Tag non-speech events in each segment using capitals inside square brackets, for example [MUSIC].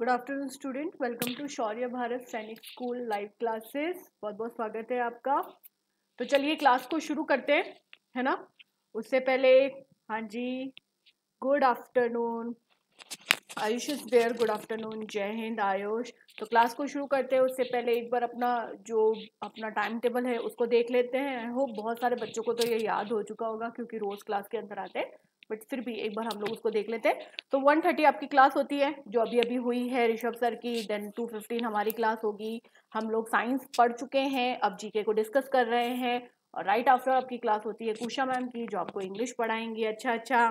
Good afternoon student welcome to Shaurya Bharat Sainik school live classes बहुत बहुत स्वागत है आपका तो चलिए क्लास को शुरू करते हैं है ना उससे पहले हाँ जी good afternoon Ayush is there good afternoon जय हिंद आयुष तो क्लास को शुरू करते हैं उससे पहले एक बार अपना जो अपना टाइम टेबल है उसको देख लेते हैं आई होप बहुत सारे बच्चों को तो ये याद हो चुका होगा क्योंकि रोज़ क्लास के अंदर आते हैं बट फिर भी एक बार हम लोग उसको देख लेते हैं तो वन थर्टी आपकी क्लास होती है जो अभी अभी हुई है ऋषभ सर की देन फिफ्टीन हमारी क्लास होगी हम लोग साइंस पढ़ चुके हैं अब जीके को डिस्कस कर रहे हैं और राइट आफ्टर आपकी क्लास होती है कुशा मैम की जो आपको इंग्लिश पढ़ाएंगी अच्छा अच्छा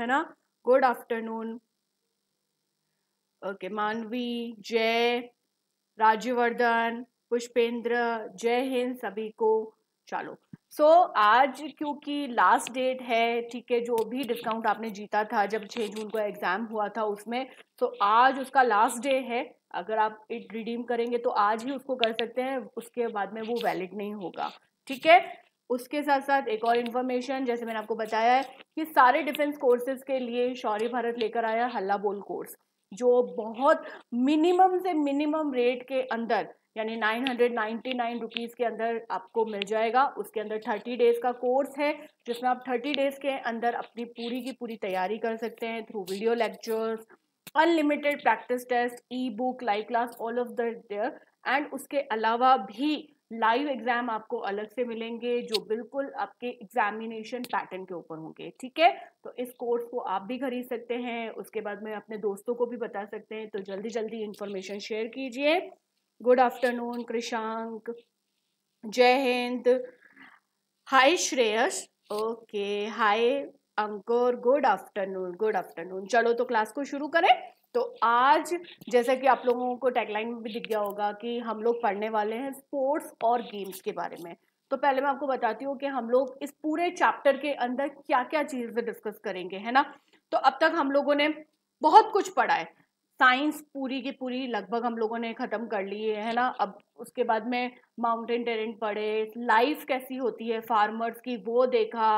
है ना गुड आफ्टरनून ओके मानवी जय राजवर्धन पुष्पेंद्र जय हिंद सभी को चलो सो so, आज क्योंकि लास्ट डेट है ठीक है जो भी डिस्काउंट आपने जीता था जब 6 जून को एग्ज़ाम हुआ था उसमें तो so, आज उसका लास्ट डे है अगर आप इट रिडीम करेंगे तो आज ही उसको कर सकते हैं उसके बाद में वो वैलिड नहीं होगा ठीक है उसके साथ साथ एक और इन्फॉर्मेशन जैसे मैंने आपको बताया है कि सारे डिफेंस कोर्सेज के लिए शौर्य भारत लेकर आया हल्ला बोल कोर्स जो बहुत मिनिमम से मिनिमम रेट के अंदर यानी नाइन हंड्रेड नाइन रुपीज़ के अंदर आपको मिल जाएगा उसके अंदर थर्टी डेज़ का कोर्स है जिसमें आप थर्टी डेज़ के अंदर अपनी पूरी की पूरी तैयारी कर सकते हैं through video lectures unlimited practice test e book live class all of the and उसके अलावा भी लाइव एग्जाम आपको अलग से मिलेंगे जो बिल्कुल आपके एग्जामिनेशन पैटर्न के ऊपर होंगे ठीक है तो इस कोर्स को आप भी खरीद सकते हैं उसके बाद में अपने दोस्तों को भी बता सकते हैं तो जल्दी जल्दी इन्फॉर्मेशन शेयर कीजिए गुड आफ्टरनून कृषांक जय हिंद hi Shreyas okay hi Ankur good afternoon good afternoon चलो तो क्लास को शुरू करें तो आज जैसा कि आप लोगों को टैगलाइन में भी दिख गया होगा कि हम लोग पढ़ने वाले हैं स्पोर्ट्स और गेम्स के बारे में तो पहले मैं आपको बताती हूँ कि हम लोग इस पूरे चैप्टर के अंदर क्या क्या चीज़ें डिस्कस करेंगे है ना तो अब तक हम लोगों ने बहुत कुछ पढ़ा है साइंस पूरी की पूरी लगभग हम लोगों ने ख़त्म कर ली है है ना अब उसके बाद में माउंटेन टेरेन पढ़े लाइफ कैसी होती है फार्मर्स की वो देखा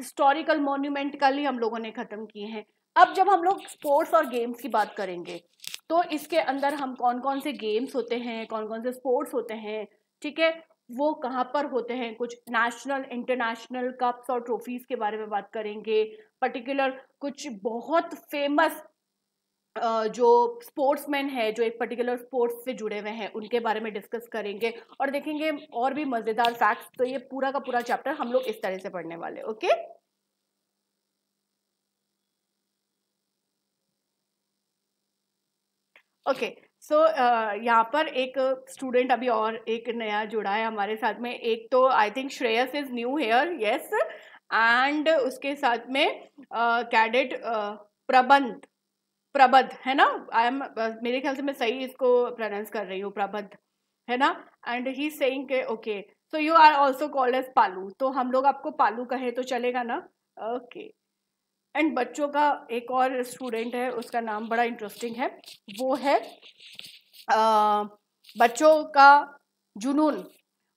हिस्टोरिकल मोन्यूमेंट कल ही हम लोगों ने ख़त्म किए हैं अब जब हम लोग स्पोर्ट्स और गेम्स की बात करेंगे तो इसके अंदर हम कौन कौन से गेम्स होते हैं कौन कौन से स्पोर्ट्स होते हैं ठीक है वो कहाँ पर होते हैं कुछ नेशनल इंटरनेशनल कप्स और ट्रॉफीज़ के बारे में बात करेंगे पर्टिकुलर कुछ बहुत फेमस जो स्पोर्ट्समैन है जो एक पर्टिकुलर स्पोर्ट्स से जुड़े हुए हैं उनके बारे में डिस्कस करेंगे और देखेंगे और भी मज़ेदार फैक्ट्स तो ये पूरा का पूरा चैप्टर हम लोग इस तरह से पढ़ने वाले okay okay so so, uh, यहाँ पर एक स्टूडेंट अभी और एक नया जुड़ा है हमारे साथ में एक तो I think Shreyas is new here yes and उसके साथ में कैडेट uh, प्रबंध प्रबद्ध है ना आई एम uh, मेरे ख्याल से मैं सही इसको प्रोनाउंस कर रही हूँ प्रबद्ध है ना एंड ही सेइंग के okay so you are also called as Palu तो हम लोग आपको पालू कहे तो चलेगा ना ओके एंड बच्चों का एक और स्टूडेंट है उसका नाम बड़ा इंटरेस्टिंग है वो है आ, बच्चों का जुनून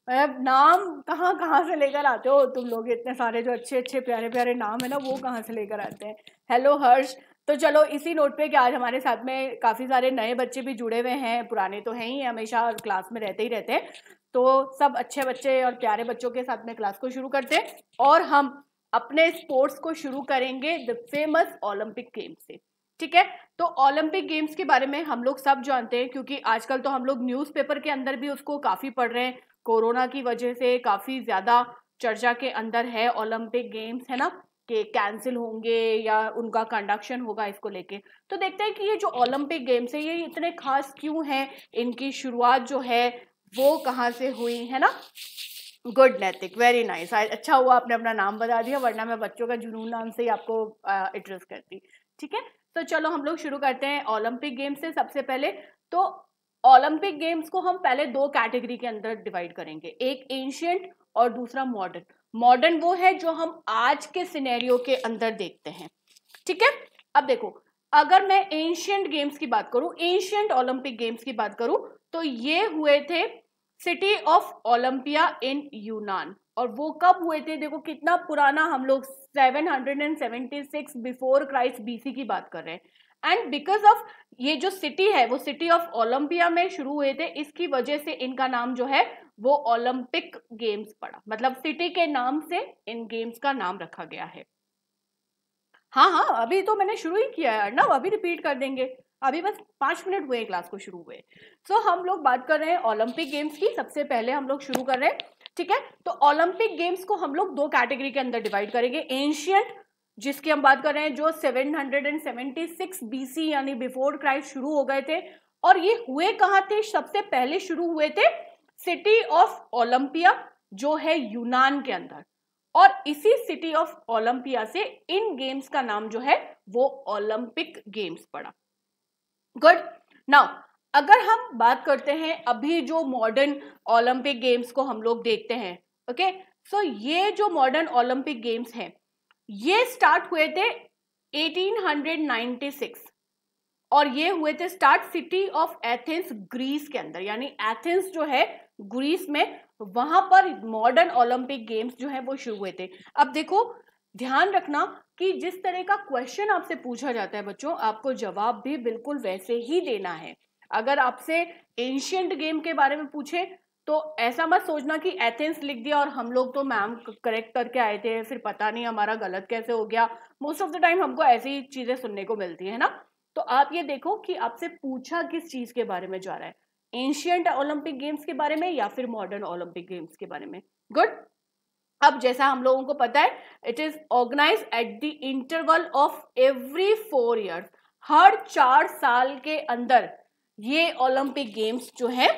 मतलब नाम कहाँ कहाँ से लेकर आते हो तुम लोग इतने सारे जो अच्छे अच्छे प्यारे प्यारे नाम है ना वो कहाँ से लेकर आते हैं हेलो हर्ष तो चलो इसी नोट पे कि आज हमारे साथ में काफ़ी सारे नए बच्चे भी जुड़े हुए हैं पुराने तो हैं ही हमेशा और क्लास में रहते ही रहते हैं तो सब अच्छे बच्चे और प्यारे बच्चों के साथ में क्लास को शुरू करते हैं और हम अपने स्पोर्ट्स को शुरू करेंगे द फेमस ओलंपिक गेम्स से ठीक है तो ओलंपिक गेम्स के बारे में हम लोग सब जानते हैं क्योंकि आजकल तो हम लोग न्यूज़पेपर के अंदर भी उसको काफ़ी पढ़ रहे हैं कोरोना की वजह से काफ़ी ज़्यादा चर्चा के अंदर है ओलंपिक गेम्स है ना के कैंसिल होंगे या उनका कंडक्शन होगा इसको लेके तो देखते हैं कि ये जो ओलंपिक गेम्स है ये इतने खास क्यों हैं इनकी शुरुआत जो है वो कहाँ से हुई है ना गुड नैतिक वेरी नाइस अच्छा हुआ आपने अपना नाम बता दिया वरना मैं बच्चों का जुनून नाम से ही आपको एड्रेस करती ठीक है तो चलो हम लोग शुरू करते हैं ओलंपिक गेम्स से सबसे पहले तो ओलंपिक गेम्स को हम पहले दो कैटेगरी के अंदर डिवाइड करेंगे एक एंशियंट और दूसरा मॉडर्न मॉडर्न वो है जो हम आज के सिनेरियो के अंदर देखते हैं ठीक है अब देखो अगर मैं एंशियंट गेम्स की बात करूं एंशियंट ओलंपिक गेम्स की बात करूं तो ये हुए थे सिटी ऑफ ओलंपिया इन यूनान और वो कब हुए थे देखो कितना पुराना हम लोग 776 बिफोर क्राइस्ट बीसी की बात कर रहे हैं एंड बिकॉज ऑफ ये जो सिटी है वो सिटी ऑफ ओलंपिया में शुरू हुए थे इसकी वजह से इनका नाम जो है वो ओलंपिक गेम्स पड़ा मतलब सिटी के नाम से इन गेम्स का नाम रखा गया है हाँ हाँ अभी तो मैंने शुरू ही किया है ना अभी रिपीट कर देंगे अभी बस पाँच मिनट हुए क्लास को शुरू हुए सो हम लोग बात कर रहे हैं ओलंपिक गेम्स की सबसे पहले हम लोग शुरू कर रहे हैं ठीक है तो ओलंपिक गेम्स को हम लोग दो कैटेगरी के अंदर डिवाइड करेंगे एंशियंट जिसकी हम बात कर रहे हैं जो 776 बीसी यानी बिफोर क्राइस्ट शुरू हो गए थे और ये हुए कहाँ थे सबसे पहले शुरू हुए थे सिटी ऑफ ओलंपिया जो है यूनान के अंदर और इसी सिटी ऑफ ओलंपिया से इन गेम्स का नाम जो है वो ओलंपिक गेम्स पड़ा गुड नाउ अगर हम बात करते हैं अभी जो मॉडर्न ओलंपिक गेम्स को हम लोग देखते हैं ओके सो ये जो मॉडर्न ओलंपिक गेम्स हैं ये स्टार्ट हुए थे 1896 और ये हुए थे start city of Athens Greece के अंदर यानी एथेंस जो है ग्रीस में वहां पर मॉडर्न ओलंपिक गेम्स जो है वो शुरू हुए थे अब देखो ध्यान रखना कि जिस तरह का क्वेश्चन आपसे पूछा जाता है बच्चों आपको जवाब भी बिल्कुल वैसे ही देना है अगर आपसे एंशियंट गेम के बारे में पूछे तो ऐसा मत सोचना कि एथेंस लिख दिया और हम लोग तो मैम करेक्ट करके आए थे फिर पता नहीं हमारा गलत कैसे हो गया मोस्ट ऑफ द टाइम हमको ऐसी चीजें सुनने को मिलती है ना तो आप ये देखो कि आपसे पूछा किस चीज के बारे में जा रहा है एंशियंट ओलंपिक गेम्स के बारे में या फिर मॉडर्न ओलंपिक गेम्स के बारे में गुड अब जैसा हम लोगों को पता है it is organise at the interval of every four year हर चार साल के अंदर ये ओलंपिक गेम्स जो है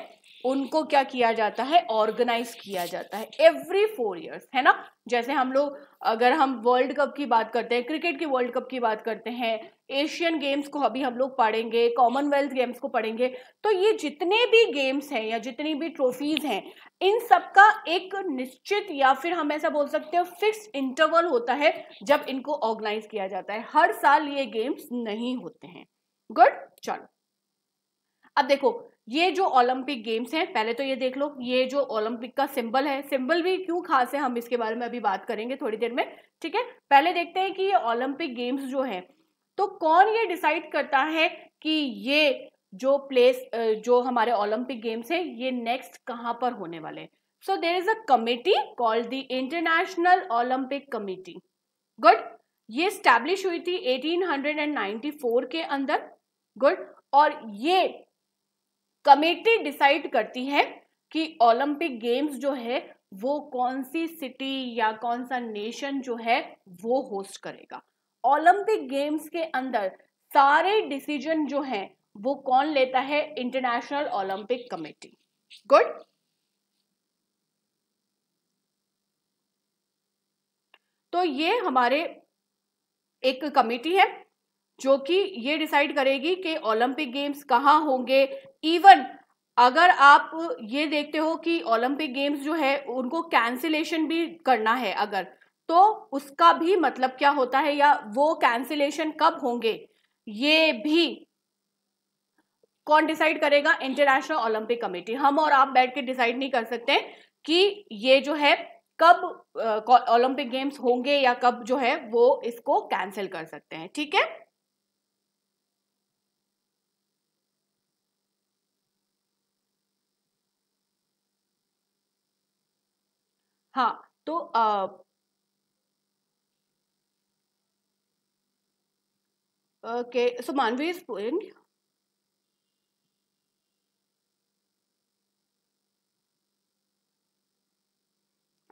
उनको क्या किया जाता है ऑर्गेनाइज किया जाता है एवरी फोर इयर्स है ना जैसे हम लोग अगर हम वर्ल्ड कप की बात करते हैं क्रिकेट की वर्ल्ड कप की बात करते हैं एशियन गेम्स को अभी हम लोग पढ़ेंगे कॉमनवेल्थ गेम्स को पढ़ेंगे तो ये जितने भी गेम्स हैं या जितनी भी ट्रॉफीज हैं इन सब का एक निश्चित या फिर हम ऐसा बोल सकते हैं फिक्स इंटरवल होता है जब इनको ऑर्गेनाइज किया जाता है हर साल ये गेम्स नहीं होते हैं गुड चलो अब देखो ये जो ओलंपिक गेम्स हैं पहले तो ये देख लो ये जो ओलंपिक का सिंबल है सिंबल भी क्यों खास है हम इसके बारे में अभी बात करेंगे थोड़ी देर में ठीक है पहले देखते हैं कि ये ओलंपिक गेम्स जो है तो कौन ये डिसाइड करता है कि ये जो प्लेस जो हमारे ओलंपिक गेम्स है ये नेक्स्ट कहाँ पर होने वाले so there is a a called the international Olympic olympic good ये स्टैब्लिश हुई थी 1894 के अंदर गुड और ये कमेटी डिसाइड करती है कि ओलंपिक गेम्स जो है वो कौन सी सिटी या कौन सा नेशन जो है वो होस्ट करेगा ओलंपिक गेम्स के अंदर सारे डिसीजन जो है वो कौन लेता है इंटरनेशनल ओलंपिक कमेटी गुड तो ये हमारे एक कमेटी है जो कि ये डिसाइड करेगी कि ओलंपिक गेम्स कहाँ होंगे इवन अगर आप ये देखते हो कि ओलंपिक गेम्स जो है उनको कैंसिलेशन भी करना है अगर तो उसका भी मतलब क्या होता है या वो कैंसिलेशन कब होंगे ये भी कौन डिसाइड करेगा इंटरनेशनल ओलंपिक कमेटी हम और आप बैठ के डिसाइड नहीं कर सकते कि ये जो है कब ओलंपिक गेम्स होंगे या कब जो है वो इसको कैंसिल कर सकते हैं ठीक है हाँ तो आ, सो मानवी इज point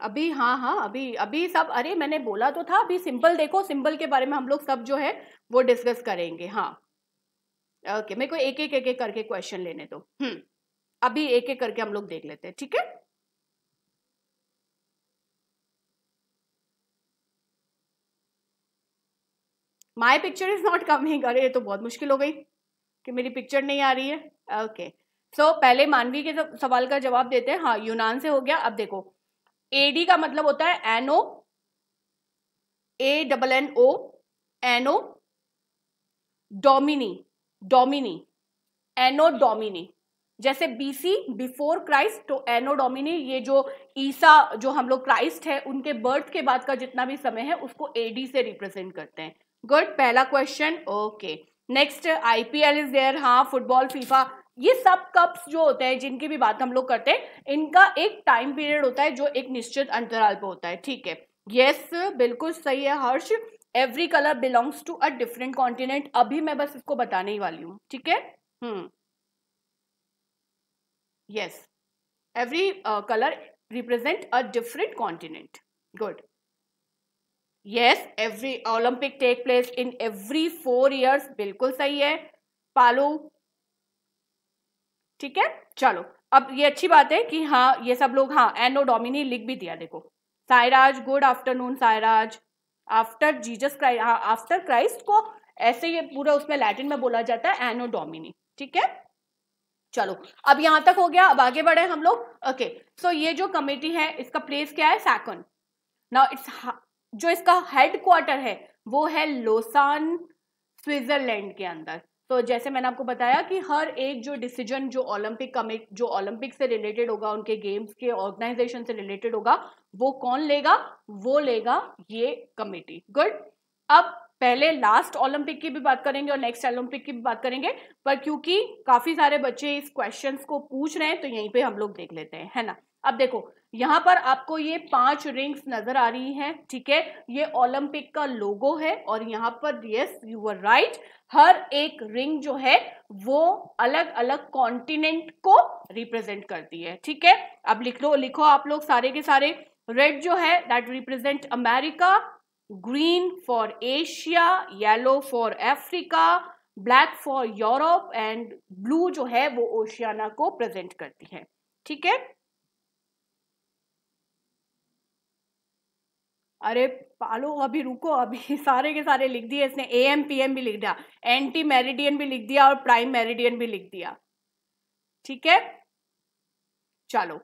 अभी हाँ हाँ अभी अभी सब अरे मैंने बोला तो था अभी सिंपल देखो सिंपल के बारे में हम लोग सब जो है वो डिस्कस करेंगे हाँ ओके okay, मेरे को एक एक एक एक करके क्वेश्चन लेने दो हम्म अभी एक एक करके हम लोग देख लेते हैं ठीक है my picture is not coming अरे ये तो बहुत मुश्किल हो गई कि मेरी पिक्चर नहीं आ रही है ओके okay. सो so, पहले मानवी के सवाल का जवाब देते हैं हाँ यूनान से हो गया अब देखो एडी का मतलब होता है anno A double N O anno Domini Domini anno Domini जैसे बीसी बिफोर क्राइस्ट तो एनो डोमिनी ये जो ईसा जो हम लोग क्राइस्ट है उनके बर्थ के बाद का जितना भी समय है उसको एडी से रिप्रेजेंट करते हैं गुड पहला question okay next IPL is there हाँ फुटबॉल फीफा ये सब कप्स जो होते हैं जिनकी भी बात हम लोग करते हैं इनका एक टाइम पीरियड होता है जो एक निश्चित अंतराल पर होता है ठीक है यस yes, बिल्कुल सही है Harsh every colour belongs to a different continent अभी मैं बस इसको बताने ही वाली हूँ ठीक है hmm yes every colour represent a different continent good yes every Olympic take place in every four years बिल्कुल सही है पालो ठीक है चलो अब ये अच्छी बात है कि हाँ ये सब लोग हाँ एनो डोमिनी लिख भी दिया देखो Sairaj good afternoon Sairaj after Jesus Christ हाँ आफ्टर क्राइस्ट को ऐसे ये पूरा उसमें लैटिन में बोला जाता है एनो डोमिनी ठीक है चलो अब यहाँ तक हो गया अब आगे बढ़े हम लोग ओके सो ये जो कमेटी है इसका प्लेस क्या है सैकन नाउ इट्स जो इसका हेडक्वार्टर है वो है लोसान स्विट्जरलैंड के अंदर तो जैसे मैंने आपको बताया कि हर एक जो डिसीजन जो ओलंपिक कमिट जो ओलंपिक से रिलेटेड होगा उनके गेम्स के ऑर्गेनाइजेशन से रिलेटेड होगा वो कौन लेगा वो लेगा ये कमेटी गुड अब पहले लास्ट ओलंपिक की भी बात करेंगे और नेक्स्ट ओलंपिक की भी बात करेंगे पर क्योंकि काफी सारे बच्चे इस क्वेश्चन को पूछ रहे हैं तो यहीं पे हम लोग देख लेते हैं है ना अब देखो यहाँ पर आपको ये पांच रिंग्स नजर आ रही हैं ठीक है ये ओलंपिक का लोगो है और यहाँ पर यस यू आर राइट हर एक रिंग जो है वो अलग अलग कॉन्टिनेंट को रिप्रेजेंट करती है ठीक है अब लिख लो लिखो आप लोग सारे के सारे रेड जो है that represent America green for Asia yellow for Africa black for Europe and blue जो है वो ओशियाना को प्रेजेंट करती है ठीक है अरे पालो अभी रुको अभी [LAUGHS] सारे के सारे लिख दिए इसने ए एम पी एम भी लिख दिया एंटी मेरिडियन भी लिख दिया और प्राइम मेरिडियन भी लिख दिया ठीक है चलो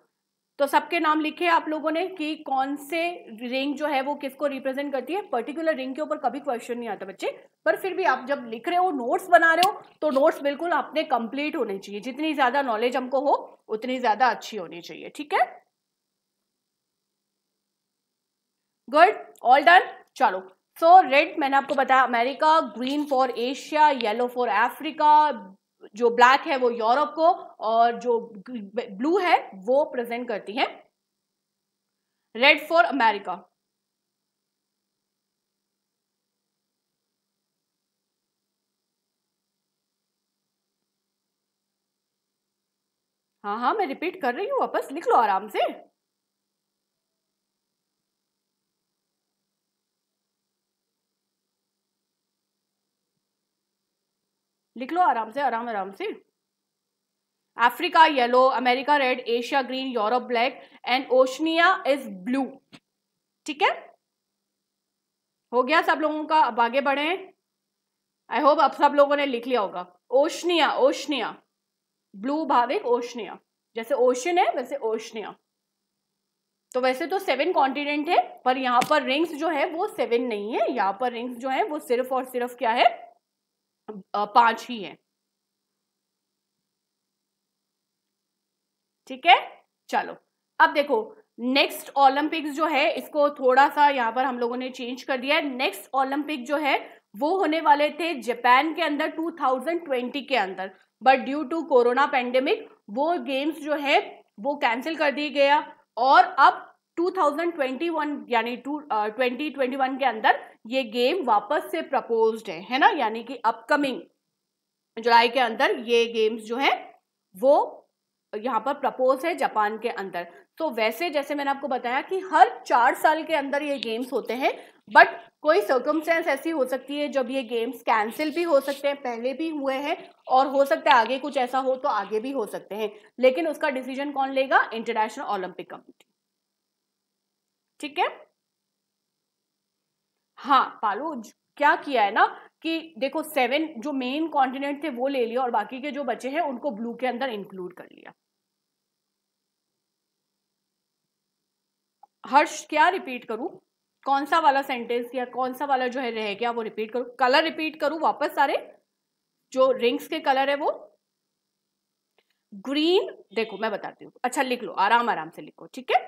तो सबके नाम लिखे आप लोगों ने कि कौन से रिंग जो है वो किसको रिप्रेजेंट करती है पर्टिकुलर रिंग के ऊपर कभी क्वेश्चन नहीं आता बच्चे पर फिर भी आप जब लिख रहे हो नोट्स बना रहे हो तो नोट्स बिल्कुल आपने कंप्लीट होने चाहिए जितनी ज़्यादा नॉलेज हमको हो उतनी ज़्यादा अच्छी होनी चाहिए ठीक है गुड ऑल डन चलो सो रेड मैंने आपको बताया America green for Asia yellow for Africa जो ब्लैक है वो यूरोप को और जो ब्लू है वो प्रेजेंट करती है रेड फॉर अमेरिका हाँ हाँ मैं रिपीट कर रही हूँ वापस लिख लो आराम से लिख लो आराम से आराम आराम से Africa yellow America red Asia green Europe black and Oceania is blue ठीक है हो गया सब लोगों का अब आगे बढ़े आई होप अब सब लोगों ने लिख लिया होगा Oceania Oceania blue Bhavik Oceania जैसे ओशन है वैसे ओशनिया तो वैसे तो सेवन कॉन्टिनेंट है पर यहाँ पर रिंग्स जो है वो सेवन नहीं है यहाँ पर रिंग्स जो है वो सिर्फ और सिर्फ क्या है पांच ही हैं ठीक है चलो अब देखो नेक्स्ट ओलंपिक्स जो है इसको थोड़ा सा यहां पर हम लोगों ने चेंज कर दिया है नेक्स्ट ओलंपिक जो है वो होने वाले थे जापान के अंदर 2020 के अंदर but due to corona pandemic वो गेम्स जो है वो कैंसिल कर दिया गया और अब 2021 यानी टू ट्वेंटी के अंदर ये गेम वापस से प्रपोज्ड है है ना यानी कि अपकमिंग जुलाई के अंदर ये गेम्स जो है वो यहाँ पर प्रपोज है जापान के अंदर तो वैसे जैसे मैंने आपको बताया कि हर चार साल के अंदर ये गेम्स होते हैं बट कोई सर्कमस्टेंस ऐसी हो सकती है जब ये गेम्स कैंसिल भी हो सकते हैं पहले भी हुए हैं और हो सकता है आगे कुछ ऐसा हो तो आगे भी हो सकते हैं लेकिन उसका डिसीजन कौन लेगा इंटरनेशनल ओलंपिक कमिटी ठीक है हाँ पालो क्या किया है ना कि देखो सेवन जो मेन कॉन्टिनेंट थे वो ले लिया और बाकी के जो बचे हैं उनको ब्लू के अंदर इंक्लूड कर लिया हर्ष क्या रिपीट करूं कौन सा वाला सेंटेंस या कौन सा वाला जो है रह गया वो रिपीट करूं कलर रिपीट करूं वापस सारे जो रिंग्स के कलर है वो ग्रीन देखो मैं बताती हूँ अच्छा लिख लो आराम आराम से लिखो ठीक है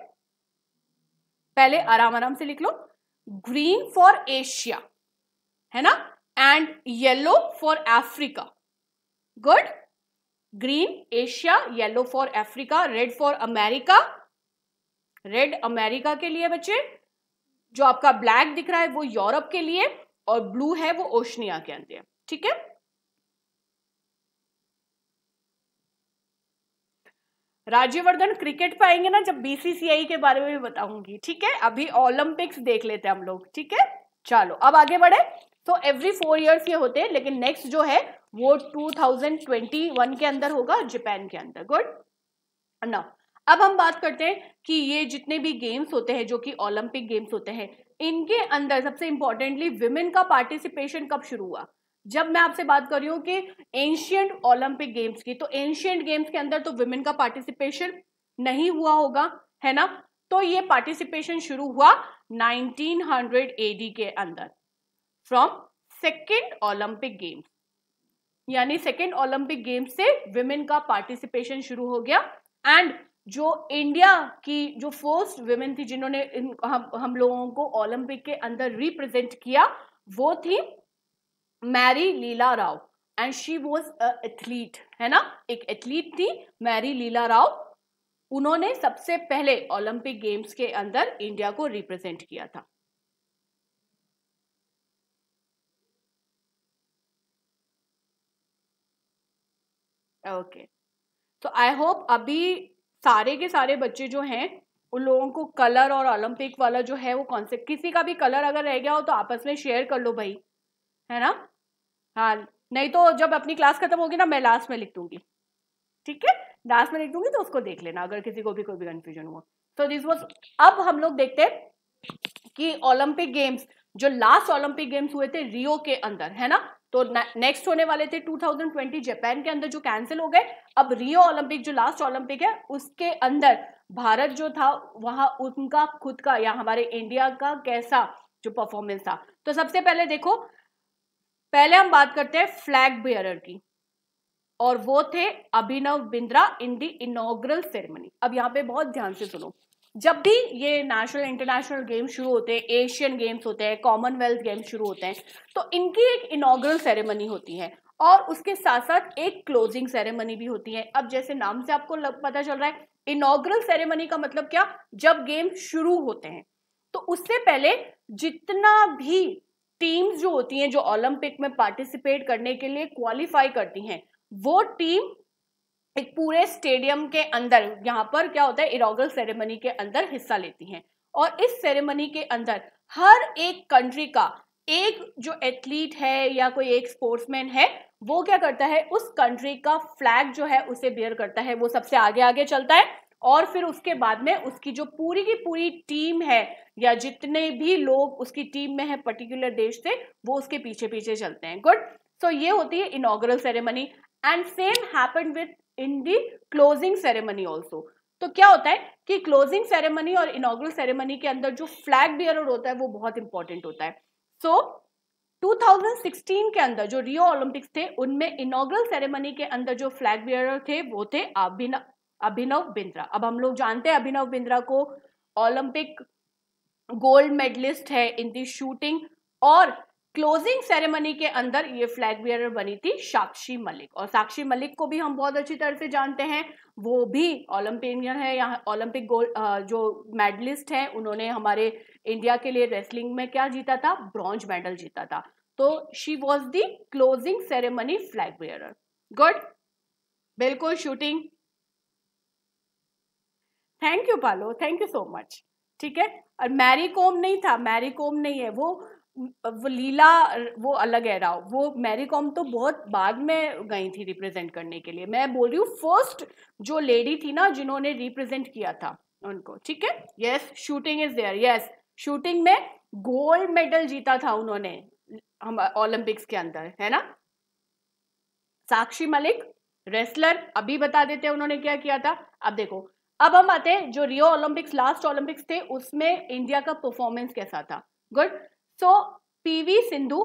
पहले आराम आराम से लिख लो ग्रीन फॉर एशिया है ना and yellow for Africa good green Asia yellow for Africa red for America red America के लिए बच्चे जो आपका ब्लैक दिख रहा है वो यूरोप के लिए और ब्लू है वो ओशनिया के अंदर ठीक है राज्यवर्धन क्रिकेट पे आएंगे ना जब बीसीसीआई के बारे में भी बताऊंगी ठीक है अभी ओलंपिक्स देख लेते हैं हम लोग ठीक है चलो अब आगे बढ़े तो एवरी फोर इयर्स ये होते हैं लेकिन नेक्स्ट जो है वो 2021 के अंदर होगा जापान के अंदर गुड ना अब हम बात करते हैं कि ये जितने भी गेम्स होते हैं जो कि ओलंपिक गेम्स होते हैं इनके अंदर सबसे इंपॉर्टेंटली वुमेन का पार्टिसिपेशन कब शुरू हुआ जब मैं आपसे बात कर रही हूँ कि एंशियंट ओलंपिक गेम्स की तो एंशियंट गेम्स के अंदर तो वुमेन का पार्टिसिपेशन नहीं हुआ होगा है ना तो ये पार्टिसिपेशन शुरू हुआ 1900 एडी के अंदर फ्रॉम सेकेंड ओलंपिक गेम्स यानी सेकेंड ओलंपिक गेम्स से वुमेन का पार्टिसिपेशन शुरू हो गया एंड जो इंडिया की जो फर्स्ट वुमेन थी जिन्होंने हम हम लोगों को ओलंपिक के अंदर रिप्रेजेंट किया वो थी Mary Leela Rao and she was athlete है ना एक एथलीट थी मैरी लीला राव उन्होंने सबसे पहले ओलंपिक गेम्स के अंदर इंडिया को रिप्रेजेंट किया था ओके तो आई होप अभी सारे के सारे बच्चे जो हैं उन लोगों को कलर और ओलंपिक वाला जो है वो कॉन्सेप्ट किसी का भी कलर अगर रह गया हो तो आपस में शेयर कर लो भाई है ना हाँ नहीं तो जब अपनी क्लास खत्म होगी ना मैं लास्ट में लिख दूंगी ठीक है लास्ट में लिख दूंगी तो उसको देख लेना अगर किसी को भी कोई भी कंफ्यूजन हुआ तो दिस वॉज अब हम लोग देखते हैं कि ओलंपिक गेम्स जो लास्ट ओलंपिक गेम्स हुए थे रियो के अंदर है ना तो नेक्स्ट होने वाले थे 2020 जापान के अंदर जो कैंसिल हो गए अब रियो ओलंपिक जो लास्ट ओलंपिक है उसके अंदर भारत जो था वहां उनका खुद का या हमारे इंडिया का कैसा जो परफॉर्मेंस था तो सबसे पहले देखो पहले हम बात करते हैं फ्लैग बेयरर की और वो थे Abhinav Bindra in the inaugural ceremony अब यहाँ पे बहुत ध्यान से सुनो जब भी ये नेशनल इंटरनेशनल गेम शुरू होते हैं एशियन गेम्स होते हैं कॉमनवेल्थ गेम्स शुरू होते हैं तो इनकी एक इनोग्रल सेरेमनी होती है और उसके साथ साथ एक क्लोजिंग सेरेमनी भी होती है अब जैसे नाम से आपको पता चल रहा है इनोग्रल सेरेमनी का मतलब क्या जब गेम शुरू होते हैं तो उससे पहले जितना भी टीम्स जो होती हैं जो ओलंपिक में पार्टिसिपेट करने के लिए क्वालिफाई करती हैं वो टीम एक पूरे स्टेडियम के अंदर यहाँ पर क्या होता है इरोगल सेरेमनी के अंदर हिस्सा लेती हैं और इस सेरेमनी के अंदर हर एक कंट्री का एक जो एथलीट है या कोई एक स्पोर्ट्समैन है वो क्या करता है उस कंट्री का फ्लैग जो है उसे बियर करता है वो सबसे आगे आगे चलता है और फिर उसके बाद में उसकी जो पूरी की पूरी टीम है या जितने भी लोग उसकी टीम में है पर्टिकुलर देश से वो उसके पीछे पीछे चलते हैं गुड सो so, ये होती है inaugural ceremony and same happen with in the closing ceremony also तो क्या होता है कि क्लोजिंग सेरेमनी और इनोग्रल सेरेमनी के अंदर जो फ्लैग बियर होता है वो बहुत इंपॉर्टेंट होता है सो so, 2016 के अंदर जो रियो ओलंपिक्स थे उनमें इनोग्रल सेरेमनी के अंदर जो फ्लैग बियर थे वो थे अभिनव बिंद्रा अब हम लोग जानते हैं अभिनव बिंद्रा को ओलंपिक गोल्ड मेडलिस्ट है इन दी शूटिंग और क्लोजिंग सेरेमनी के अंदर ये फ्लैग बियर बनी थी साक्षी मलिक और साक्षी मलिक को भी हम बहुत अच्छी तरह से जानते हैं वो भी ओलंपियन है या ओलंपिक गोल्ड जो मेडलिस्ट हैं उन्होंने हमारे इंडिया के लिए रेसलिंग में क्या जीता था ब्रॉन्ज मेडल जीता था तो she was the closing ceremony flag bearer good बिल्कुल shooting thank you Palo thank you so much ठीक है और मैरी कॉम नहीं था मैरी कॉम नहीं है वो वो लीला वो अलग है राव वो मैरी कॉम तो बहुत बाद में गई थी रिप्रेजेंट करने के लिए मैं बोल रही हूँ फर्स्ट जो लेडी थी ना जिन्होंने रिप्रेजेंट किया था उनको ठीक है yes shooting is there yes shooting में गोल्ड मेडल जीता था उन्होंने हम ओलंपिक्स के अंदर है ना साक्षी मलिक रेसलर अभी बता देते हैं उन्होंने क्या किया था अब देखो अब हम आते हैं जो रियो ओलंपिक्स लास्ट ओलंपिक्स थे उसमें इंडिया का परफॉर्मेंस कैसा था good so PV Sindhu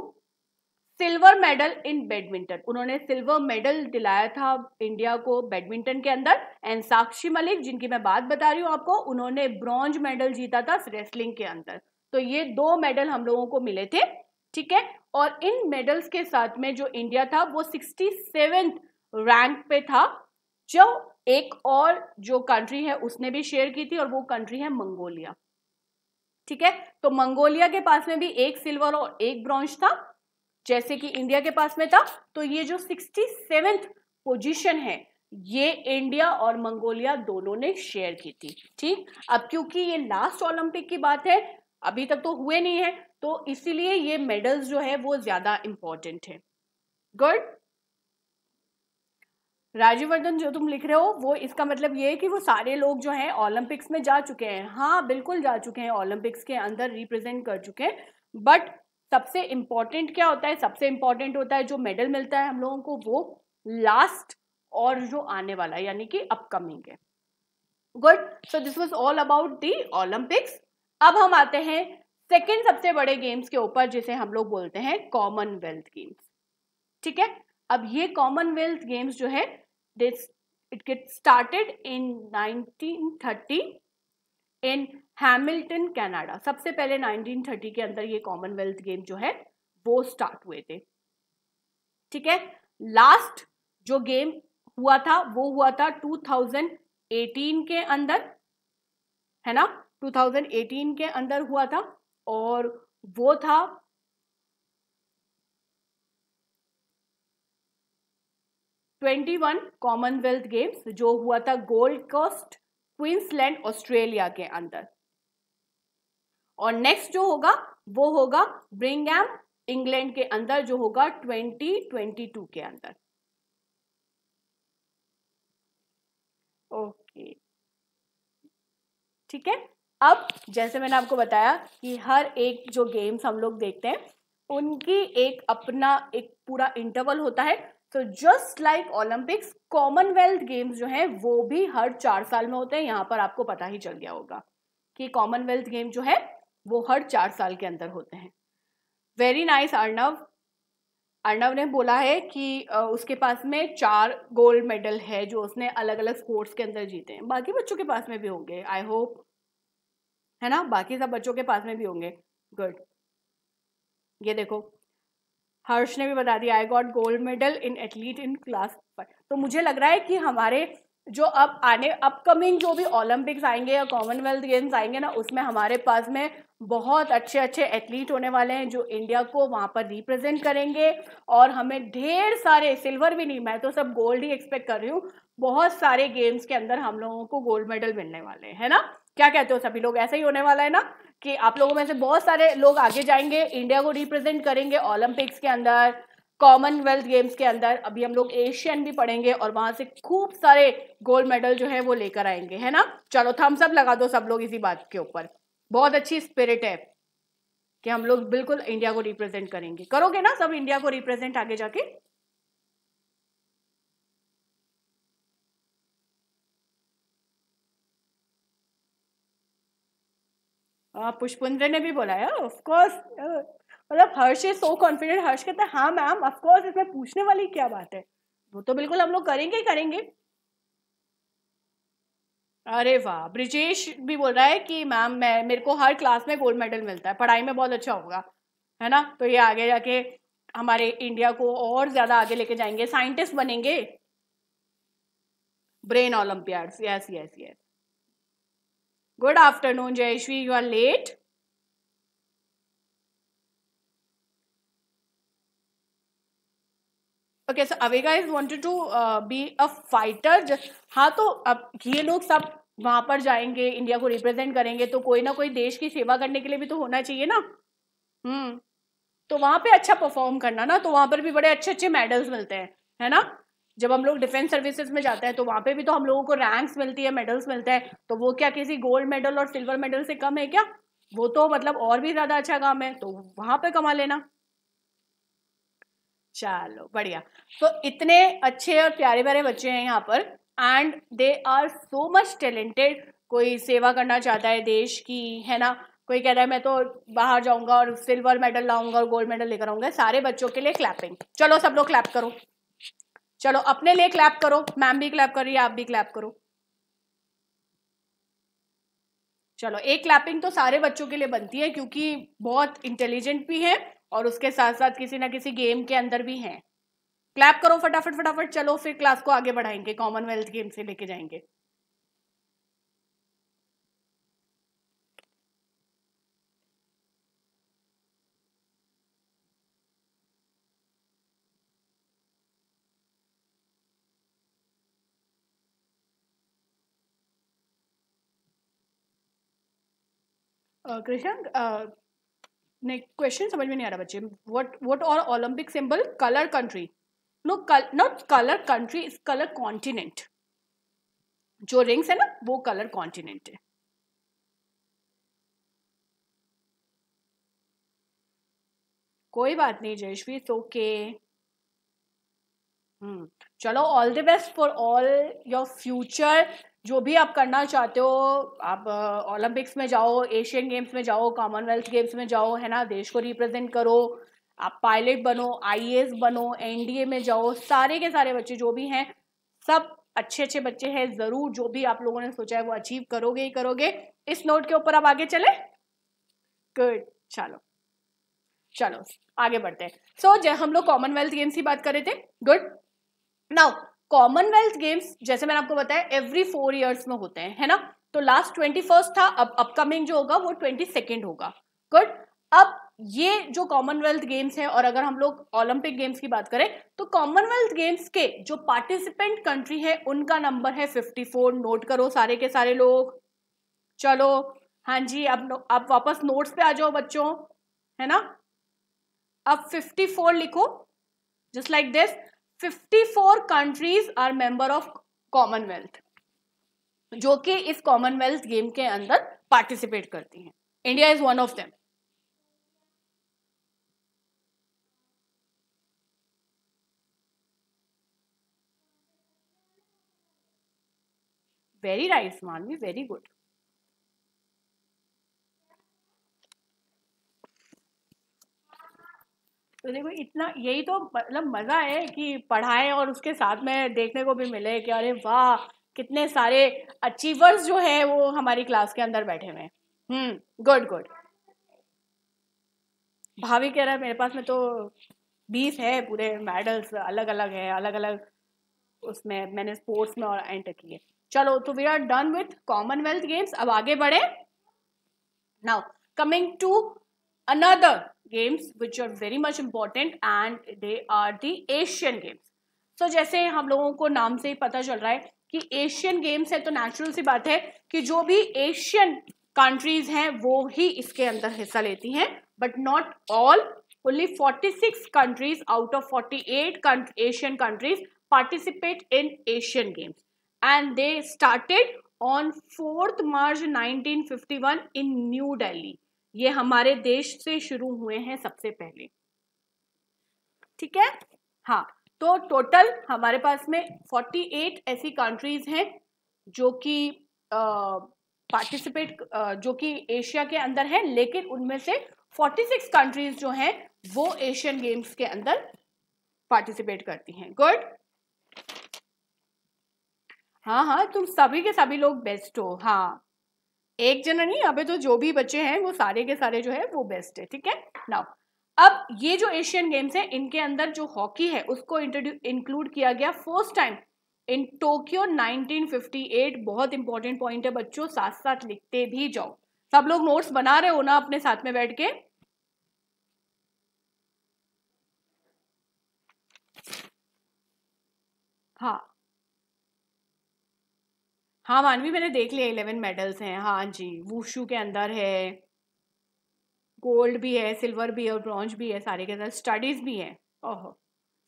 silver medal in badminton उन्होंने सिल्वर मेडल दिलाया था इंडिया को बैडमिंटन के अंदर एंड साक्षी मलिक जिनकी मैं बात बता रही हूँ आपको उन्होंने ब्रॉन्ज मेडल जीता था रेसलिंग के अंदर तो ये दो मेडल हम लोगों को मिले थे ठीक है और इन मेडल्स के साथ में जो इंडिया था वो सिक्सटी रैंक पे था जो एक और जो कंट्री है उसने भी शेयर की थी और वो कंट्री है मंगोलिया ठीक है तो मंगोलिया के पास में भी एक सिल्वर और एक ब्रॉन्ज था जैसे कि इंडिया के पास में था तो ये जो सिक्सटी सेवेंथ पोजिशन है ये इंडिया और मंगोलिया दोनों ने शेयर की थी ठीक अब क्योंकि ये लास्ट ओलंपिक की बात है अभी तक तो हुए नहीं है तो इसीलिए ये मेडल्स जो है वो ज्यादा इंपॉर्टेंट है गुड राज्यवर्धन जो तुम लिख रहे हो वो इसका मतलब ये है कि वो सारे लोग जो हैं ओलंपिक्स में जा चुके हैं हाँ बिल्कुल जा चुके हैं ओलंपिक्स के अंदर रिप्रेजेंट कर चुके हैं बट सबसे इम्पॉर्टेंट क्या होता है सबसे इम्पॉर्टेंट होता है जो मेडल मिलता है हम लोगों को वो लास्ट और जो आने वाला है यानी कि अपकमिंग है good so this was all about the Olympics अब हम आते हैं सेकेंड सबसे बड़े गेम्स के ऊपर जिसे हम लोग बोलते हैं कॉमनवेल्थ गेम्स ठीक है अब ये कॉमनवेल्थ गेम्स जो है this it gets started in 1930 in Hamilton Canada सबसे पहले 1930 के अंदर ये कॉमनवेल्थ गेम जो है वो स्टार्ट हुए थे ठीक है लास्ट जो गेम हुआ था वो हुआ था 2018 के अंदर है ना 2018 के अंदर हुआ था और वो था 21 कॉमनवेल्थ गेम्स जो हुआ था गोल्ड कोस्ट क्वींसलैंड ऑस्ट्रेलिया के अंदर और नेक्स्ट जो होगा वो होगा ब्रिंगैम इंग्लैंड के अंदर जो होगा 2022 के अंदर ओके ठीक है अब जैसे मैंने आपको बताया कि हर एक जो गेम्स हम लोग देखते हैं उनकी एक अपना एक पूरा इंटरवल होता है so just like Olympics Commonwealth games जो हैं वो भी हर चार साल में होते हैं यहाँ पर आपको पता ही चल गया होगा कि कॉमनवेल्थ गेम जो है वो हर चार साल के अंदर होते हैं वेरी नाइस अर्णव अर्णव ने बोला है कि उसके पास में चार गोल्ड मेडल है जो उसने अलग अलग स्पोर्ट्स के अंदर जीते हैं बाकी बच्चों के पास में भी होंगे आई होप है ना बाकी सब बच्चों के पास में भी होंगे गुड ये देखो हर्ष ने भी बता दिया I got gold medal in athlete in class पर तो मुझे लग रहा है कि हमारे जो अब आने अपकमिंग जो भी ओलंपिक्स आएंगे या कॉमनवेल्थ गेम्स आएंगे ना उसमें हमारे पास में बहुत अच्छे अच्छे एथलीट होने वाले हैं जो इंडिया को वहाँ पर रिप्रेजेंट करेंगे और हमें ढेर सारे सिल्वर भी नहीं मैं तो सब गोल्ड ही एक्सपेक्ट कर रही हूँ बहुत सारे गेम्स के अंदर हम लोगों को गोल्ड मेडल मिलने वाले हैं ना क्या कहते हो सभी लोग ऐसा ही होने वाला है ना कि आप लोगों में से बहुत सारे लोग आगे जाएंगे इंडिया को रिप्रेजेंट करेंगे ओलंपिक्स के अंदर कॉमनवेल्थ गेम्स के अंदर अभी हम लोग एशियन भी पढ़ेंगे और वहां से खूब सारे गोल्ड मेडल जो है वो लेकर आएंगे है ना चलो थम्स अप लगा दो सब लोग इसी बात के ऊपर बहुत अच्छी स्पिरिट है कि हम लोग बिल्कुल इंडिया को रिप्रेजेंट करेंगे करोगे ना सब इंडिया को रिप्रेजेंट आगे जाके हाँ, पुष्पुंद्र ने भी बोला है ऑफकोर्स मतलब हर्ष इज सो कॉन्फिडेंट हर्ष कहते हाँ मैम ऑफकोर्स इसमें पूछने वाली क्या बात है वो तो बिल्कुल हम लोग करेंगे ही करेंगे अरे वाह ब्रिजेश भी बोल रहा है कि मैम मैं मेरे को हर क्लास में गोल्ड मेडल मिलता है पढ़ाई में बहुत अच्छा होगा है ना तो ये आगे जाके हमारे इंडिया को और ज़्यादा आगे लेके जाएंगे साइंटिस्ट बनेंगे brain olympiads yes yes yes good afternoon Jayashree you are late okay so अवेगा is wanted to be a fighter हाँ तो अब ये लोग सब वहां पर जाएंगे इंडिया को रिप्रेजेंट करेंगे तो कोई ना कोई देश की सेवा करने के लिए भी तो होना चाहिए ना हम्म तो वहां पे अच्छा परफॉर्म करना ना तो वहां पर भी बड़े अच्छे अच्छे मेडल्स मिलते हैं है ना जब हम लोग डिफेंस सर्विसेज में जाते हैं तो वहां पे भी तो हम लोगों को रैंक्स मिलती है मेडल्स मिलते हैं तो वो क्या किसी गोल्ड मेडल और सिल्वर मेडल से कम है क्या वो तो मतलब और भी ज़्यादा अच्छा काम है तो वहां पे कमा लेना चलो बढ़िया तो इतने अच्छे और प्यारे प्यारे बच्चे हैं यहाँ पर and they are so much talented कोई सेवा करना चाहता है देश की है ना कोई कह रहा है मैं तो बाहर जाऊंगा और सिल्वर मेडल लाऊंगा और गोल्ड मेडल लेकर आऊंगा सारे बच्चों के लिए क्लैपिंग चलो सब लोग क्लैप करो चलो अपने लिए क्लैप करो मैम भी क्लैप कर रही है आप भी क्लैप करो चलो एक क्लैपिंग तो सारे बच्चों के लिए बनती है क्योंकि बहुत इंटेलिजेंट भी है और उसके साथ साथ किसी ना किसी गेम के अंदर भी हैं क्लैप करो फटाफट फटाफट चलो फिर क्लास को आगे बढ़ाएंगे कॉमनवेल्थ गेम से लेके जाएंगे कृष्ण uh, uh, ने क्वेश्चन समझ में नहीं आ रहा बच्चे व्हाट व्हाट और Olympic symbol colour country no not colour country is colour continent जो रिंग्स है ना वो कलर कॉन्टिनेंट है कोई बात नहीं जयश्री इट्स ओके hmm. चलो all the best for all your future जो भी आप करना चाहते हो आप ओलंपिक्स में जाओ एशियन गेम्स में जाओ कॉमनवेल्थ गेम्स में जाओ है ना देश को रिप्रेजेंट करो आप पायलट बनो आईएएस बनो एनडीए में जाओ सारे के सारे बच्चे जो भी हैं सब अच्छे अच्छे बच्चे हैं ज़रूर जो भी आप लोगों ने सोचा है वो अचीव करोगे ही करोगे इस नोट के ऊपर आप आगे चले गुड चलो चलो आगे बढ़ते हैं सो so, हम लोग कॉमनवेल्थ गेम्स की बात कर रहे थे गुड नाउ कॉमनवेल्थ गेम्स जैसे मैंने आपको बताया एवरी फोर ईयर्स में होते हैं है ना तो लास्ट ट्वेंटी फर्स्ट था अब अपकमिंग जो होगा वो ट्वेंटी सेकेंड होगा गुड अब ये जो कॉमनवेल्थ गेम्स है और अगर हम लोग ओलंपिक गेम्स की बात करें तो कॉमनवेल्थ गेम्स के जो पार्टिसिपेंट कंट्री है उनका नंबर है 54 नोट करो सारे के सारे लोग चलो हाँ जी अब आप वापस नोट्स पे आ जाओ बच्चों है ना अब 54 लिखो just like this 54 countries are member of Commonwealth जो कि इस कॉमनवेल्थ गेम के अंदर पार्टिसिपेट करती हैं India is one of them very right Manavi very good तो देखो इतना यही तो मतलब मज़ा है कि पढ़ाएं और उसके साथ में देखने को भी मिले कि अरे वाह कितने सारे अचीवर्स जो हैं वो हमारी क्लास के अंदर बैठे हुए हैं गुड हम्म, गुड भाभी कह रहा है मेरे पास में तो बीस है पूरे मेडल्स अलग अलग है अलग अलग उसमें मैंने स्पोर्ट्स में और एंटर किए चलो तो we are done with Commonwealth games अब आगे बढ़े now coming to another games which are very much important and they are the Asian games. So जैसे हम लोगों को नाम से ही पता चल रहा है कि Asian games है तो natural सी बात है कि जो भी Asian countries हैं वो ही इसके अंदर हिस्सा लेती हैं but not all only 46 countries out of 48 country, Asian countries participate in Asian games and they started on 4th March 1951 in New Delhi. ये हमारे देश से शुरू हुए हैं सबसे पहले ठीक है हाँ तो टोटल हमारे पास में 48 ऐसी कंट्रीज हैं जो कि पार्टिसिपेट जो कि एशिया के अंदर हैं लेकिन उनमें से 46 कंट्रीज जो हैं वो एशियन गेम्स के अंदर पार्टिसिपेट करती हैं गुड हाँ हाँ तुम सभी के सभी लोग बेस्ट हो हाँ एक जना नहीं यहाँ तो जो भी बच्चे हैं वो सारे के सारे जो है वो बेस्ट है ठीक है नाउ अब ये जो एशियन गेम्स हैं इनके अंदर जो हॉकी है उसको इंक्लूड किया गया फर्स्ट टाइम इन टोक्यो 1958 बहुत इंपॉर्टेंट पॉइंट है बच्चों साथ साथ लिखते भी जाओ सब लोग नोट्स बना रहे हो ना अपने साथ में बैठ के हाँ हाँ मानवी मैंने देख लिया इलेवन मेडल्स हैं हाँ जी वूशू के अंदर है गोल्ड भी है सिल्वर भी है और ब्रॉन्ज भी है सारे के अंदर स्टडीज़ भी है ओहो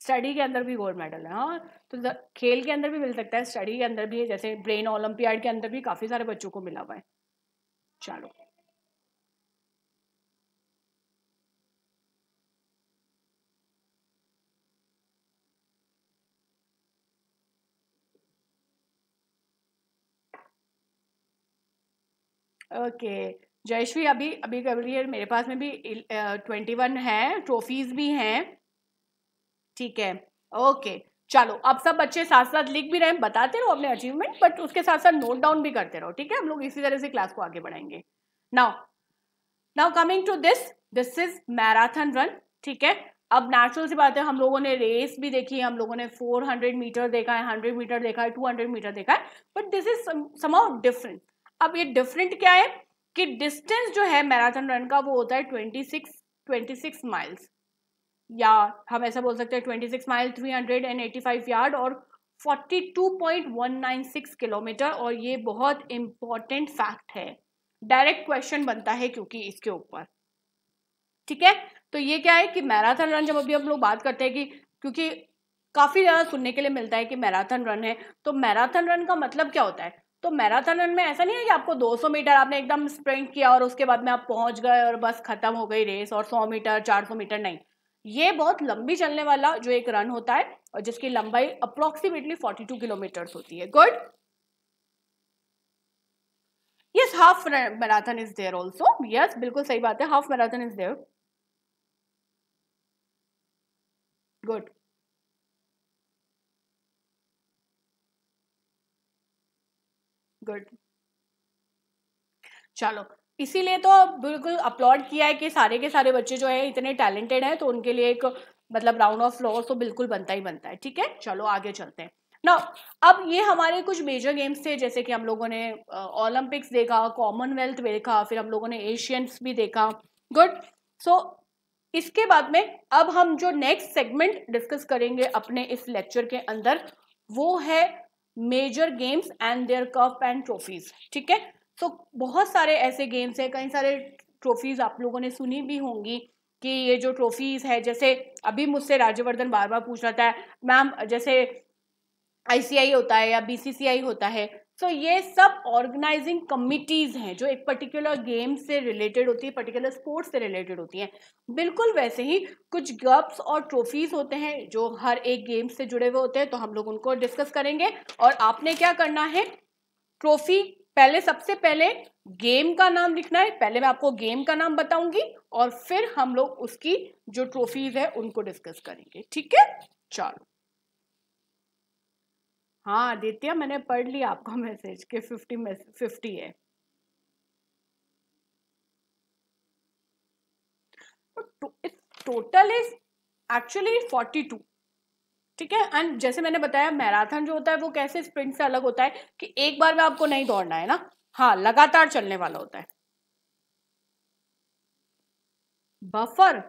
स्टडी के अंदर भी गोल्ड मेडल है हाँ तो खेल के अंदर भी मिल सकता है स्टडी के अंदर भी है जैसे ब्रेन ओलंपियाड के अंदर भी काफ़ी सारे बच्चों को मिला हुआ है चलो ओके जयश्री अभी अभी कभी मेरे पास में भी ट्वेंटी वन है ट्रॉफीज भी हैं ठीक है ओके चलो अब सब बच्चे साथ साथ लिख भी रहे हैं बताते रहो अपने अचीवमेंट बट उसके साथ साथ नोट डाउन भी करते रहो ठीक है हम लोग इसी तरह से क्लास को आगे बढ़ाएंगे now now coming to this this is marathon run ठीक है अब नेचुरल सी बात है हम लोगों ने रेस भी देखी है हम लोगों ने 400 मीटर देखा है 100 मीटर देखा है 200 मीटर देखा है but this is somewhat different अब ये डिफरेंट क्या है कि डिस्टेंस जो है मैराथन रन का वो होता है twenty six twenty six miles या हम ऐसा बोल सकते हैं twenty six mile three hundred and eighty five yard और forty two point one nine six kilometre और ये बहुत इंपॉर्टेंट फैक्ट है डायरेक्ट क्वेश्चन बनता है क्योंकि इसके ऊपर ठीक है तो ये क्या है कि मैराथन रन जब अभी हम लोग बात करते हैं कि क्योंकि काफ़ी ज़्यादा सुनने के लिए मिलता है कि मैराथन रन है तो मैराथन रन का मतलब क्या होता है तो मैराथन रन में ऐसा नहीं है कि आपको 200 मीटर आपने एकदम स्प्रिंट किया और उसके बाद में आप पहुंच गए और बस खत्म हो गई रेस और 100 मीटर 400 मीटर नहीं ये बहुत लंबी चलने वाला जो एक रन होता है और जिसकी लंबाई अप्रोक्सीमेटली 42 किलोमीटर्स होती है good yes half marathon is there also yes बिल्कुल सही बात है half marathon is there good good चलो इसीलिए तो बिल्कुल अपलॉड किया है कि सारे के सारे बच्चे जो है इतने टैलेंटेड हैं तो उनके लिए एक मतलब राउंड ऑफ लॉस तो बिल्कुल बनता ही बनता है ठीक है चलो आगे चलते हैं ना अब ये हमारे कुछ मेजर गेम्स थे जैसे कि हम लोगों ने ओलंपिक्स देखा कॉमनवेल्थ देखा फिर हम लोगों ने एशियंस भी देखा गुड सो so, इसके बाद में अब हम जो नेक्स्ट सेगमेंट डिस्कस करेंगे अपने इस लेक्चर के अंदर वो है major games and their cup and trophies ठीक है सो बहुत सारे ऐसे गेम्स हैं कई सारे ट्रॉफीज आप लोगों ने सुनी भी होंगी कि ये जो ट्रॉफीज है जैसे अभी मुझसे राज्यवर्धन बार बार पूछ रहा था मैम जैसे आईसीआई होता है या बीसीसीआई होता है सो ये सब ऑर्गेनाइजिंग कमिटीज़ हैं जो एक पर्टिकुलर गेम से रिलेटेड होती है पर्टिकुलर स्पोर्ट्स से रिलेटेड होती हैं बिल्कुल वैसे ही कुछ गप्स और ट्रॉफीज़ होते हैं जो हर एक गेम से जुड़े हुए होते हैं तो हम लोग उनको डिस्कस करेंगे और आपने क्या करना है ट्रॉफी पहले सबसे पहले गेम का नाम लिखना है पहले मैं आपको गेम का नाम बताऊंगी और फिर हम लोग उसकी जो ट्रॉफीज़ है उनको डिस्कस करेंगे ठीक है चलो हाँ आदित्य मैंने पढ़ लिया आपका मैसेज कि फिफ्टी फिफ्टी है total is actually forty two ठीक है एंड जैसे मैंने बताया मैराथन जो होता है वो कैसे स्प्रिंट से अलग होता है कि एक बार में आपको नहीं दौड़ना है ना हाँ लगातार चलने वाला होता है buffer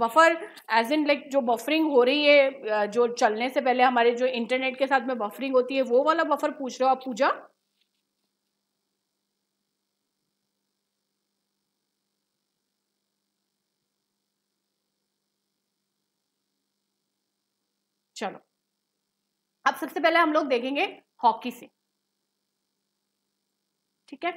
buffer as in like जो बफरिंग हो रही है जो चलने से पहले हमारे जो इंटरनेट के साथ में बफरिंग होती है वो वाला बफर पूछ रहे हो आप पूजा चलो अब सबसे पहले हम लोग देखेंगे हॉकी से ठीक है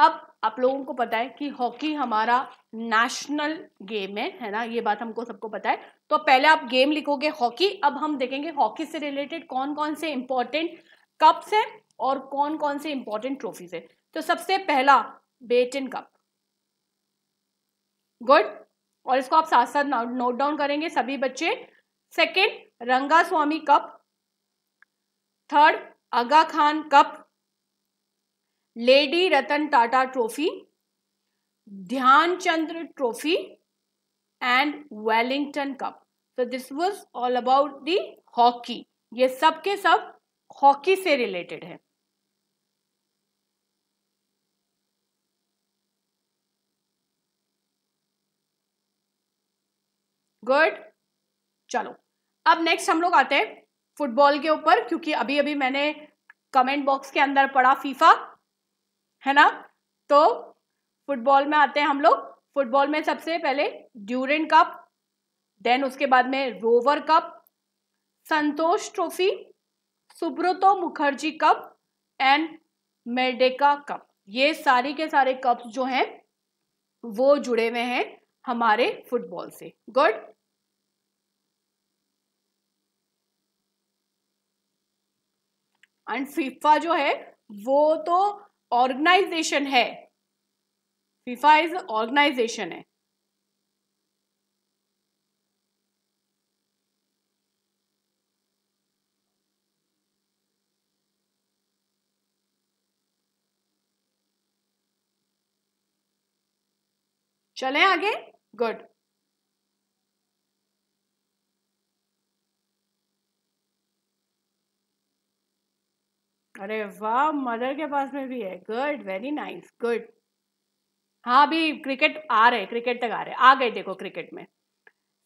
अब आप लोगों को पता है कि हॉकी हमारा नेशनल गेम है है ना ये बात हमको सबको पता है तो पहले आप गेम लिखोगे हॉकी अब हम देखेंगे हॉकी से रिलेटेड कौन कौन से इंपॉर्टेंट कप्स हैं और कौन कौन से इंपॉर्टेंट ट्रॉफीज हैं तो सबसे पहला बेटिन कप गुड और इसको आप साथ साथ नोट डाउन करेंगे सभी बच्चे second Ranga Swami cup third Aga Khan cup Lady Ratan Tata trophy Dhyanchand trophy and Wellington cup तो this was all about the hockey ये सब के सब हॉकी से रिलेटेड है गुड चलो अब नेक्स्ट हम लोग आते हैं फुटबॉल के ऊपर क्योंकि अभी अभी मैंने कमेंट बॉक्स के अंदर पढ़ा फीफा है ना तो फुटबॉल में आते हैं हम लोग फुटबॉल में सबसे पहले ड्यूरिन कप देन उसके बाद में Rover cup Santosh trophy Subroto Mukherjee cup and Merdeka cup ये सारे के सारे कप जो हैं वो जुड़े हुए हैं हमारे फुटबॉल से गुड एंड फीफा जो है वो तो ऑर्गेनाइजेशन है फीफा इज ऑर्गेनाइजेशन है चले आगे गुड अरे वाह मदर के पास में भी है गुड वेरी नाइस गुड हाँ अभी क्रिकेट आ रहे क्रिकेट तक आ रहे आ गए देखो क्रिकेट में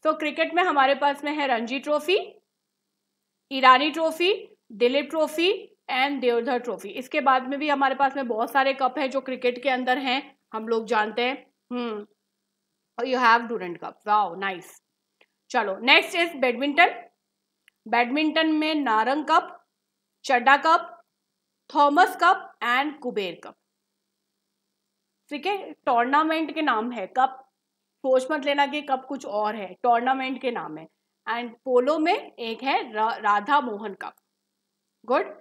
तो क्रिकेट में हमारे पास में है Ranji trophy Irani trophy Duleep trophy and Deodhar trophy इसके बाद में भी हमारे पास में बहुत सारे कप हैं जो क्रिकेट के अंदर हैं हम लोग जानते हैं you have Durand cup wow nice चलो नेक्स्ट इज बैडमिंटन बैडमिंटन में Narang cup Chadha cup Thomas cup and Kuber cup ठीक है टूर्नामेंट के नाम है कप सोच मत लेना कि कप कुछ और है टूर्नामेंट के नाम है एंड पोलो में एक है रा, राधा मोहन कप गुड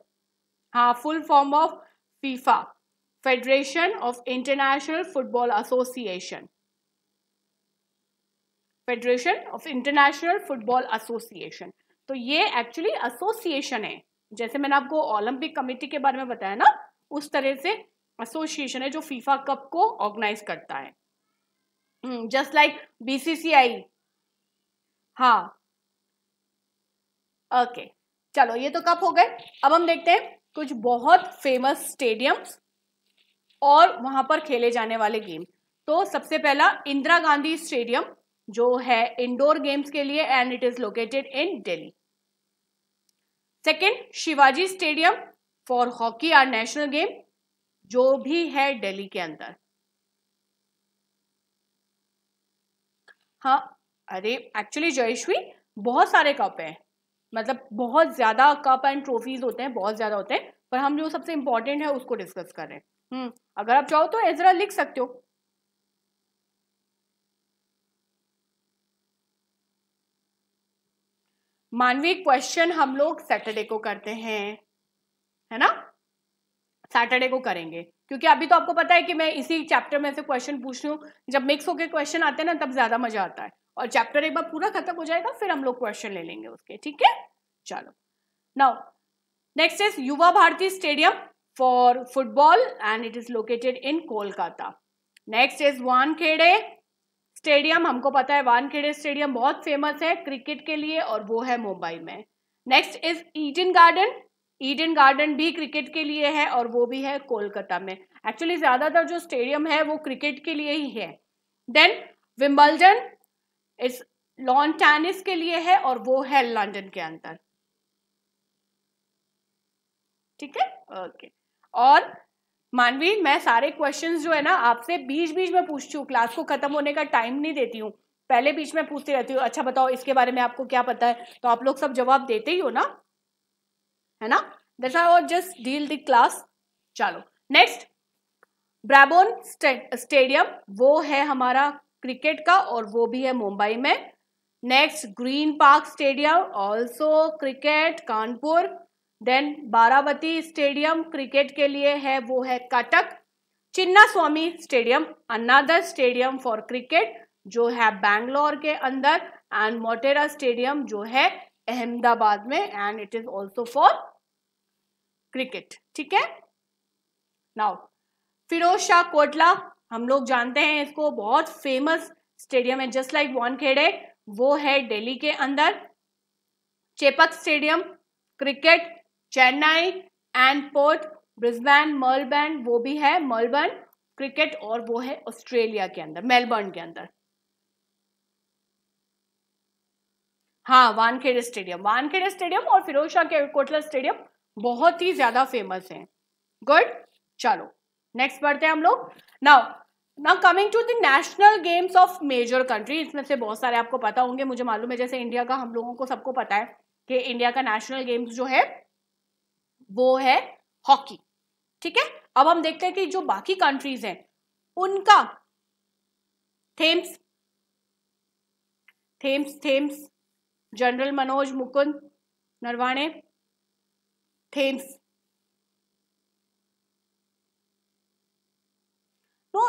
हाँ full form of FIFA Federation of International Football Association Federation of International Football Association तो ये एक्चुअली एसोसिएशन है जैसे मैंने आपको ओलंपिक कमेटी के बारे में बताया ना उस तरह से एसोसिएशन है जो फीफा कप को ऑर्गेनाइज करता है जस्ट लाइक बीसीसीआई हाँ ओके okay. चलो ये तो कप हो गए अब हम देखते हैं कुछ बहुत फेमस स्टेडियम्स और वहां पर खेले जाने वाले गेम तो सबसे पहला इंदिरा गांधी स्टेडियम जो है इंडोर गेम्स के लिए and it is located in Delhi second Shivaji stadium for hockey or national game जो भी है दिल्ली के अंदर हाँ अरे एक्चुअली जयश्वी बहुत सारे कप हैं मतलब बहुत ज़्यादा कप एंड ट्रॉफीज होते हैं बहुत ज़्यादा होते हैं पर हम जो सबसे इंपॉर्टेंट है उसको डिस्कस कर रहे हैं हम्म, अगर आप चाहो तो एजरा लिख सकते हो मानवीय क्वेश्चन हम लोग सैटरडे को करते हैं है ना सैटरडे को करेंगे क्योंकि अभी तो आपको पता है कि मैं इसी चैप्टर में से क्वेश्चन पूछ रही हूँ जब मिक्स होकर क्वेश्चन आते हैं ना तब ज़्यादा मजा आता है और चैप्टर एक बार पूरा खत्म हो जाएगा फिर हम लोग क्वेश्चन ले लेंगे उसके ठीक है चलो now next is Yuva Bharati stadium for football and it is located in Kolkata next is Wankhede stadium हमको पता है वानखेड़े स्टेडियम बहुत फेमस है क्रिकेट के लिए और वो है मुंबई में next is Eden garden Eden garden भी क्रिकेट के लिए है और वो भी है कोलकाता में एक्चुअली ज़्यादातर जो स्टेडियम है वो क्रिकेट के लिए ही है then Wimbledon is lawn tennis के लिए है और वो है लंदन के अंदर ठीक है ओके और मानवी मैं सारे क्वेश्चंस जो है ना आपसे बीच बीच में पूछती हूँ क्लास को खत्म होने का टाइम नहीं देती हूँ पहले बीच में पूछती रहती हूँ अच्छा बताओ इसके बारे में आपको क्या पता है तो आप लोग सब जवाब देते ही हो ना है ना दशा और जस्ट डील द क्लास चलो नेक्स्ट ब्राबोन स्टेडियम वो है हमारा क्रिकेट का और वो भी है मुंबई में next Green Park stadium also cricket Kanpur then Barabati stadium cricket के लिए है वो है Cuttack Chinna Swami stadium another stadium for cricket जो है बैंगलोर के अंदर एंड मोटेरा स्टेडियम जो है अहमदाबाद में and it is also for cricket ठीक है नाउ फिरोज शाह कोटला हम लोग जानते हैं इसको बहुत फेमस स्टेडियम है जस्ट लाइक वानखेड़े वो है दिल्ली के अंदर Chepauk stadium cricket Chennai and port Brisbane Melbourne वो भी है मलबर्न क्रिकेट और वो है ऑस्ट्रेलिया के अंदर मेलबर्न के अंदर हाँ वानखेड़े स्टेडियम वानखेड़े स्टेडियम और फिरोज शाह के कोटला स्टेडियम बहुत ही ज्यादा फेमस है गुड चलो नेक्स्ट बढ़ते हैं हम लोग now now coming to the national games of major country इसमें से बहुत सारे आपको पता होंगे मुझे मालूम है जैसे इंडिया का हम लोगों को सबको पता है कि इंडिया का नेशनल गेम्स जो है वो है हॉकी ठीक है अब हम देखते हैं कि जो बाकी कंट्रीज हैं उनका themes themes themes general Manoj Mukund Naravane themes तो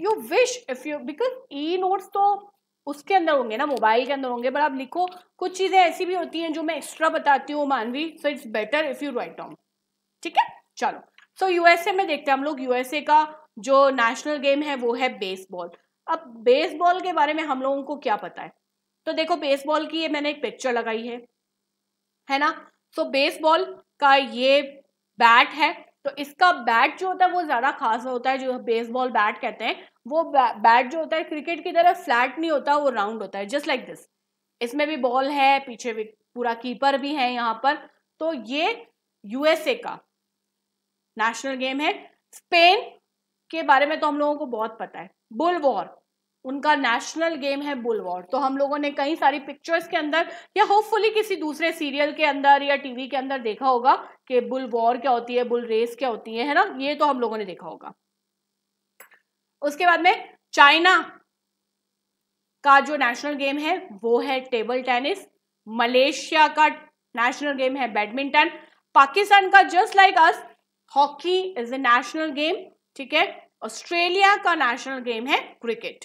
you wish if you because e notes तो उसके अंदर होंगे ना मोबाइल के अंदर होंगे बट आप लिखो कुछ चीज़ें ऐसी भी होती हैं जो मैं एक्स्ट्रा बताती हूँ Manavi so it's better if you write down ठीक है चलो सो so, यूएसए में देखते हैं हम लोग यूएसए का जो नेशनल गेम है वो है बेसबॉल अब बेसबॉल के बारे में हम लोगों को क्या पता है तो देखो बेसबॉल की ये मैंने एक पिक्चर लगाई है है ना सो so, बेसबॉल का ये बैट है तो इसका बैट जो होता है वो ज़्यादा खास होता है जो बेसबॉल बैट कहते हैं वो बैट जो होता है क्रिकेट की तरह फ्लैट नहीं होता वो राउंड होता है जस्ट लाइक दिस इसमें भी बॉल है पीछे भी पूरा कीपर भी है यहाँ पर तो ये यूएसए का नेशनल गेम है स्पेन के बारे में तो हम लोगों को बहुत पता है बुल वॉर उनका नेशनल गेम है बुल वॉर तो हम लोगों ने कई सारी पिक्चर्स के अंदर या होपफुली किसी दूसरे सीरियल के अंदर या टीवी के अंदर देखा होगा कि बुल वॉर क्या होती है बुल रेस क्या होती है है ना ये तो हम लोगों ने देखा होगा उसके बाद में चाइना का जो नेशनल गेम है वो है टेबल टेनिस मलेशिया का नेशनल गेम है बैडमिंटन पाकिस्तान का just like us hockey is a national game ठीक है ऑस्ट्रेलिया का नेशनल गेम है क्रिकेट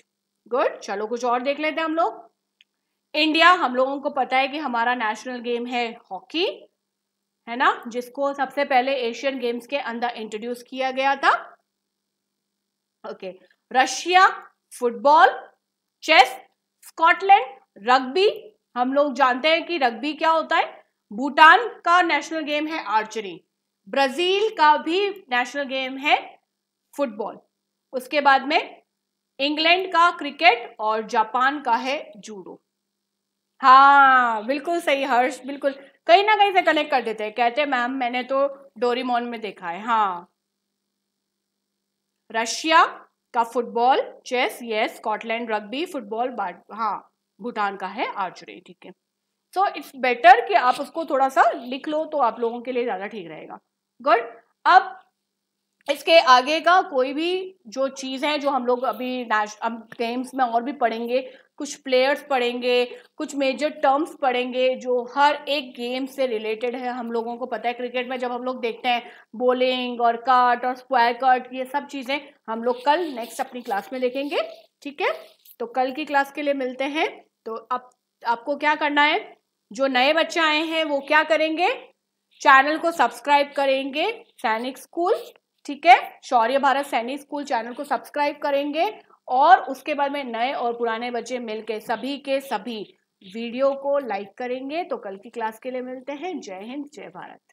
गुड चलो कुछ और देख लेते हैं हम लोग इंडिया हम लोगों को पता है कि हमारा नेशनल गेम है हॉकी है ना जिसको सबसे पहले एशियन गेम्स के अंदर इंट्रोड्यूस किया गया था okay Russia football chess Scotland rugby हम लोग जानते हैं कि रग्बी क्या होता है भूटान का नेशनल गेम है आर्चरी ब्राजील का भी नेशनल गेम है फुटबॉल उसके बाद में इंग्लैंड का क्रिकेट और जापान का है जूडो हाँ बिल्कुल सही हर्ष बिल्कुल कहीं ना कहीं से कनेक्ट कर देते हैं कहते मैम मैंने तो डोरीमोन में देखा है हाँ रशिया का फुटबॉल चेस ये स्कॉटलैंड रग्बी फुटबॉल हाँ भूटान का है आर्चरी ठीक है सो इट्स बेटर कि आप उसको थोड़ा सा लिख लो तो आप लोगों के लिए ज़्यादा ठीक रहेगा गुड अब इसके आगे का कोई भी जो चीज़ है जो हम लोग अभी हम गेम्स में और भी पढ़ेंगे कुछ प्लेयर्स पढ़ेंगे कुछ मेजर टर्म्स पढ़ेंगे जो हर एक गेम से रिलेटेड है हम लोगों को पता है क्रिकेट में जब हम लोग देखते हैं बॉलिंग और कट और स्क्वायर कट ये सब चीज़ें हम लोग कल नेक्स्ट अपनी क्लास में देखेंगे ठीक है तो कल की क्लास के लिए मिलते हैं तो आप, आपको क्या करना है जो नए बच्चे आए हैं वो क्या करेंगे चैनल को सब्सक्राइब करेंगे सैनिक स्कूल ठीक है शौर्य भारत सैनिक स्कूल चैनल को सब्सक्राइब करेंगे और उसके बाद में नए और पुराने बच्चे मिलके सभी के सभी वीडियो को लाइक करेंगे तो कल की क्लास के लिए मिलते हैं जय हिंद जय भारत